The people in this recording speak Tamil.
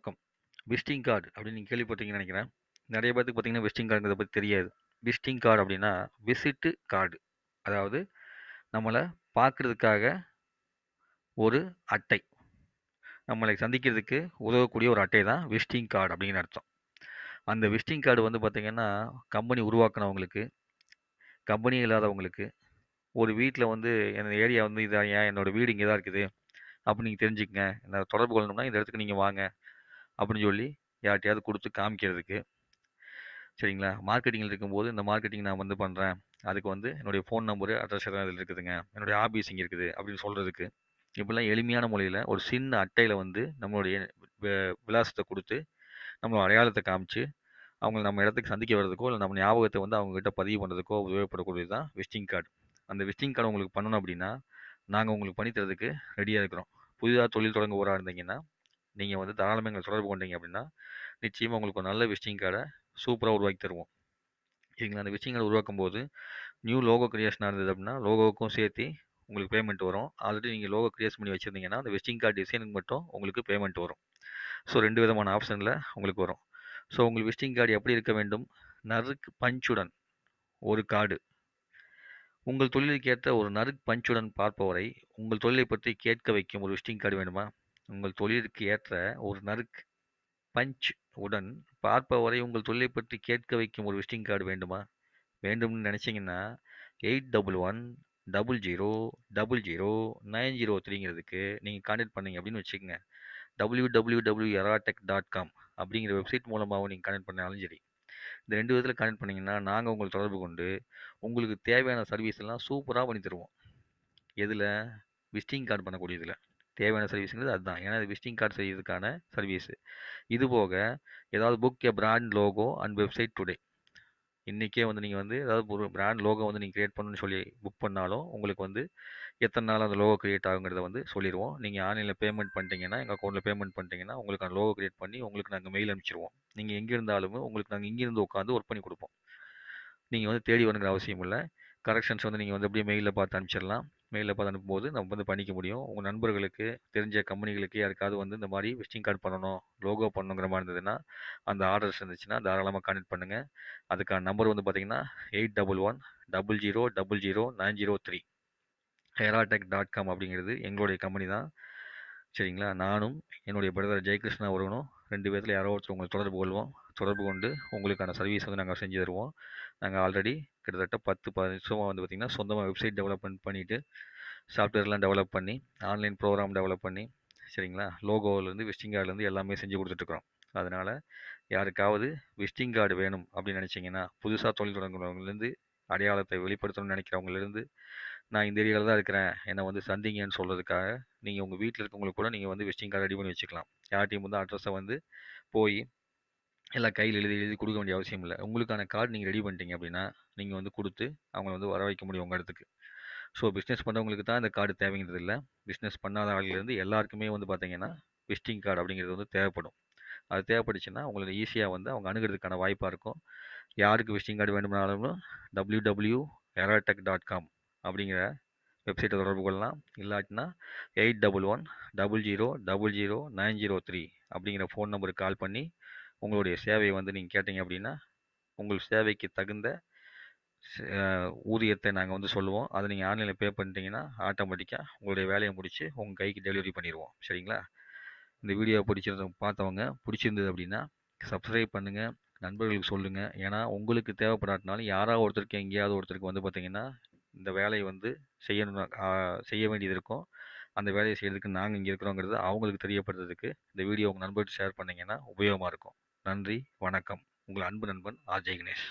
பக்கம் விசிட்டிங் கார்டு அப்படின்னு நீங்கள் கேள்விப்பட்டிருக்கீங்கன்னு நினைக்கிறேன் நிறைய பேர்த்துக்கு பார்த்தீங்கன்னா விசிட்டிங் கார்டுங்கிறத பற்றி தெரியாது விஸ்டிங் கார்டு அப்படின்னா விசிட்டு கார்டு அதாவது நம்மளை பார்க்குறதுக்காக ஒரு அட்டை நம்மளை சந்திக்கிறதுக்கு உதவக்கூடிய ஒரு அட்டை தான் விசிட்டிங் கார்டு அப்படிங்கிற அர்த்தம் அந்த விசிட்டிங் கார்டு வந்து பார்த்திங்கன்னா கம்பெனி உருவாக்குனவங்களுக்கு கம்பெனி இல்லாதவங்களுக்கு ஒரு வீட்டில் வந்து என் ஏரியா வந்து இதாக ஏன் என்னோடய வீடு இங்கே தான் இருக்குது அப்படின்னு நீங்கள் தெரிஞ்சுக்கங்க என்ன தொடர்பு கொள்ளணும்னா இந்த இடத்துக்கு நீங்கள் வாங்க அப்படின்னு சொல்லி யார்கிட்டையாவது கொடுத்து காமிக்கிறதுக்கு சரிங்களா மார்க்கெட்டிங்கில் இருக்கும்போது இந்த மார்க்கெட்டிங் நான் வந்து பண்ணுறேன் அதுக்கு வந்து என்னுடைய ஃபோன் நம்பரு அட்ரஸ் எல்லாம் இதில் இருக்குதுங்க என்னுடைய ஆஃபீஸ் இங்கே இருக்குது அப்படின்னு சொல்கிறதுக்கு இப்படிலாம் எளிமையான முறையில் ஒரு சின்ன அட்டையில் வந்து நம்மளுடைய விலாசத்தை கொடுத்து நம்மளோட அடையாளத்தை காமிச்சு அவங்க நம்ம இடத்துக்கு சந்திக்க வர்றதுக்கோ இல்லை நம்ம ஞாபகத்தை வந்து அவங்ககிட்ட பதிவு பண்ணுறதுக்கோ உபயோகப்படக்கூடியது தான் விஸ்டிங் கார்டு அந்த விசிட்டிங் கார்டு உங்களுக்கு பண்ணணும் அப்படின்னா நாங்கள் உங்களுக்கு பண்ணித்தரதுக்கு ரெடியாக இருக்கிறோம் புதிதாக தொழில் தொடங்க ஊராக இருந்தீங்கன்னா நீங்கள் வந்து தாராளமாக எங்களை தொடர்பு கொண்டீங்க அப்படின்னா நிச்சயமாக உங்களுக்கு ஒரு நல்ல விசிட்டிங் கார்டை சூப்பராக உருவாக்கி தருவோம் சரிங்களா அந்த விசிட்டிங் கார்டை உருவாக்கும் போது நியூ லோகோ கிரியேஷனாக இருந்தது அப்படின்னா லோகோவுக்கும் சேர்த்து உங்களுக்கு பேமெண்ட் வரும் ஆல்ரெடி நீங்கள் லோகோ கிரியேட் பண்ணி வச்சுருந்தீங்கன்னா அந்த விசிட்டிங் கார்டு டிசைனுக்கு மட்டும் உங்களுக்கு பேமெண்ட் வரும் ஸோ ரெண்டு விதமான ஆப்ஷனில் உங்களுக்கு வரும் ஸோ உங்களுக்கு விசிட்டிங் கார்டு எப்படி இருக்க வேண்டும் நறுக்கு பஞ்சுடன் ஒரு கார்டு உங்கள் தொழிலுக்கு ஏற்ற ஒரு நறுக்கு பஞ்சுடன் பார்ப்பவரை உங்கள் தொழிலை பற்றி கேட்க வைக்கும் ஒரு விசிட்டிங் கார்டு வேணுமா உங்கள் தொழிலுக்கு ஏற்ற ஒரு நறுக் பஞ்ச் உடன் பார்ப்பவரை உங்கள் தொழிலை பற்றி கேட்க வைக்கும் ஒரு விசிட்டிங் கார்டு வேண்டுமா வேண்டும்னு நினச்சிங்கன்னா eight double one double zero double zero nine zero த்ரீங்கிறதுக்கு நீங்கள் கான்டெக்ட் பண்ணீங்க அப்படின்னு வச்சுக்கோங்க W W W Eratech dot com அப்படிங்கிற வெப்சைட் மூலமாகவும் நீங்கள் கனெக்ட் பண்ணாலும் சரி இந்த ரெண்டு விதத்தில் கனெக்ட் பண்ணிங்கன்னா நாங்கள் உங்களை தொடர்பு கொண்டு உங்களுக்கு தேவையான சர்வீஸ் எல்லாம் சூப்பராக பண்ணி தருவோம் எதில் விசிட்டிங் கார்டு பண்ணக்கூடியதில் தேவையான சர்வீஸுங்கிறது அதுதான் ஏன்னா விசிட்டிங் கார்டு செய்கிறதுக்கான சர்வீஸு இது போக ஏதாவது book a brand logo and website today இன்றைக்கே வந்து நீங்கள் வந்து ஏதாவது ஒரு பிராண்ட் லோகோ வந்து நீங்கள் க்ரியேட் பண்ணணும்னு சொல்லி புக் பண்ணாலும் உங்களுக்கு வந்து எத்தனை நாள் அந்த லோகோ க்ரியேட் ஆகுங்கிறத வந்து சொல்லிடுவோம் நீங்கள் ஆன்லைனில் பேமெண்ட் பண்ணிட்டீங்கன்னா எங்கள் அக்கௌண்ட்டில் பேமெண்ட் பண்ணிட்டீங்கன்னா உங்களுக்கு அந்த லோகோ க்ரியேட் பண்ணி உங்களுக்கு நாங்கள் மெயில் அனுப்பிச்சிடுவோம் நீங்கள் எங்கே இருந்தாலுமே உங்களுக்கு நாங்கள் இங்கேருந்து உட்காந்து ஒர்க் பண்ணி கொடுப்போம் நீங்கள் வந்து தேடி வரணுங்கிற அவசியம் இல்லை கரெக்ஷன்ஸ் வந்து நீங்கள் வந்து அப்படியே மெயிலில் பார்த்து அனுப்பிச்சிடலாம் மெயிலில் பார்த்து அனுப்பும்போது நம்ம வந்து பண்ணிக்க முடியும் உங்கள் நண்பர்களுக்கு தெரிஞ்ச கம்பெனிகளுக்கு யாருக்காவது வந்து இந்த மாதிரி விசிட்டிங் கார்டு பண்ணணும் லோகோ பண்ணணுங்கிற மாதிரி இருந்ததுன்னா அந்த ஆர்டர்ஸ் இருந்துச்சுன்னா தாராளமாக கான்டெக்ட் பண்ணுங்கள் அதுக்கான நம்பர் வந்து பார்த்திங்கன்னா eight double one double zero double zero nine zero three Heratech dot com அப்படிங்கிறது எங்களுடைய கம்பெனி தான் சரிங்களா நானும் என்னுடைய பிரதர் ஜெயகிருஷ்ணா ஒருவனும் ரெண்டு பேர்த்தில் யாரோ ஒருத்தர் உங்களை தொடர்பு கொள்வோம் தொடர்பு கொண்டு உங்களுக்கான சர்வீஸ் வந்து நாங்கள் செஞ்சு தருவோம் நாங்கள் ஆல்ரெடி கிட்டத்தட்ட பத்து பதினஞ்சு வருஷமாக வந்து பார்த்திங்கன்னா சொந்தமாக வெப்சைட் டெவலப்மெண்ட் பண்ணிவிட்டு சாஃப்ட்வேர்லாம் டெவலப் பண்ணி ஆன்லைன் ப்ரோக்ராம் டெவலப் பண்ணி சரிங்களா லோகோவிலேருந்து விஸ்டிங் கார்டுலேருந்து எல்லாமே செஞ்சு கொடுத்துட்ருக்குறோம் அதனால் யாருக்காவது விசிட்டிங் கார்டு வேணும் அப்படின்னு நினச்சிங்கன்னா புதுசாக தொழில் தொடங்குறவங்கலேருந்து அடையாளத்தை வெளிப்படுத்தணும்னு நினைக்கிறவங்கலேருந்து நான் இந்த ஏரியாவில் தான் இருக்கிறேன் என்னை வந்து சந்திங்கன்னு சொல்கிறதுக்காக நீங்கள் உங்கள் வீட்டில் இருக்கவங்களுக்கு கூட நீங்கள் வந்து விசிட்டிங் கார்டு ரெடி பண்ணி வச்சுக்கலாம் யார்ட்டையும் வந்து அட்ரஸை வந்து போய் எல்லாம் கையில் எழுதி எழுதி கொடுக்க வேண்டிய அவசியம் இல்லை உங்களுக்கான கார்டு நீங்கள் ரெடி பண்ணிட்டீங்க அப்படின்னா நீங்கள் வந்து கொடுத்து அவங்கள வந்து வர வைக்க முடியும் உங்கள் இடத்துக்கு ஸோ பிஸ்னஸ் பண்ணுறவங்களுக்கு தான் இந்த கார்டு தேவைங்கிறது இல்லை பிஸ்னஸ் பண்ணாத ஆளுலேருந்து எல்லாருக்குமே வந்து பார்த்தீங்கன்னா விசிட்டிங் கார்டு அப்படிங்கிறது வந்து தேவைப்படும் அது தேவைப்பட்டுச்சுன்னா உங்களுக்கு ஈஸியாக வந்து அவங்க அணுகிறதுக்கான வாய்ப்பாக இருக்கும் யாருக்கு விஸ்டிங் கார்டு வேணும்னாலும் W W Eratech dot com அப்படிங்கிற வெப்சைட்டை தொடர்பு கொள்ளலாம் இல்லாட்டினா eight double one double zero double zero nine zero three அப்படிங்கிற ஃபோன் நம்பருக்கு கால் பண்ணி உங்களுடைய சேவையை வந்து நீங்கள் கேட்டிங்க அப்படின்னா உங்கள் சேவைக்கு தகுந்த ஊதியத்தை நாங்கள் வந்து சொல்லுவோம் அதை நீங்கள் ஆன்லைனில் பே பண்ணிட்டீங்கன்னா ஆட்டோமேட்டிக்காக உங்களுடைய வேலையை முடித்து உங்கள் கைக்கு டெலிவரி பண்ணிடுவோம் சரிங்களா இந்த வீடியோ பிடிச்சிருந்த பார்த்தவங்க பிடிச்சிருந்தது அப்படின்னா சப்ஸ்கிரைப் பண்ணுங்கள் நண்பர்களுக்கு சொல்லுங்கள் ஏன்னா உங்களுக்கு தேவைப்படாட்டினாலும் யாராவது ஒருத்தருக்கு எங்கேயாவது ஒருத்தருக்கு வந்து பார்த்தீங்கன்னா இந்த வேலையை வந்து செய்யணும் செய்ய வேண்டியது இருக்கும் அந்த வேலையை செய்கிறதுக்கு நாங்கள் இங்கே இருக்கிறோங்கிறது அவங்களுக்கு தெரியப்படுறதுக்கு இந்த வீடியோ உங்கள் நண்பர்கிட்ட ஷேர் பண்ணிங்கன்னா உபயோகமாக இருக்கும் நன்றி வணக்கம் உங்கள் அன்பு நண்பன் ஆர்ஜே கணேஷ்